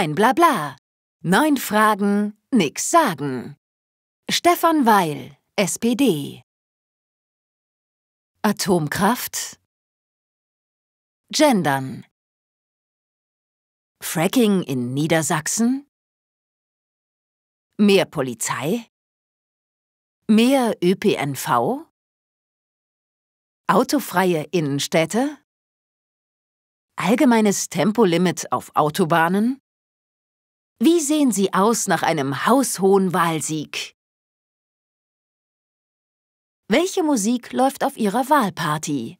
Kein Blabla. Neun Fragen, nix sagen. Stefan Weil, SPD. Atomkraft. Gendern. Fracking in Niedersachsen. Mehr Polizei. Mehr ÖPNV. Autofreie Innenstädte. Allgemeines Tempolimit auf Autobahnen. Wie sehen Sie aus nach einem haushohen Wahlsieg? Welche Musik läuft auf Ihrer Wahlparty?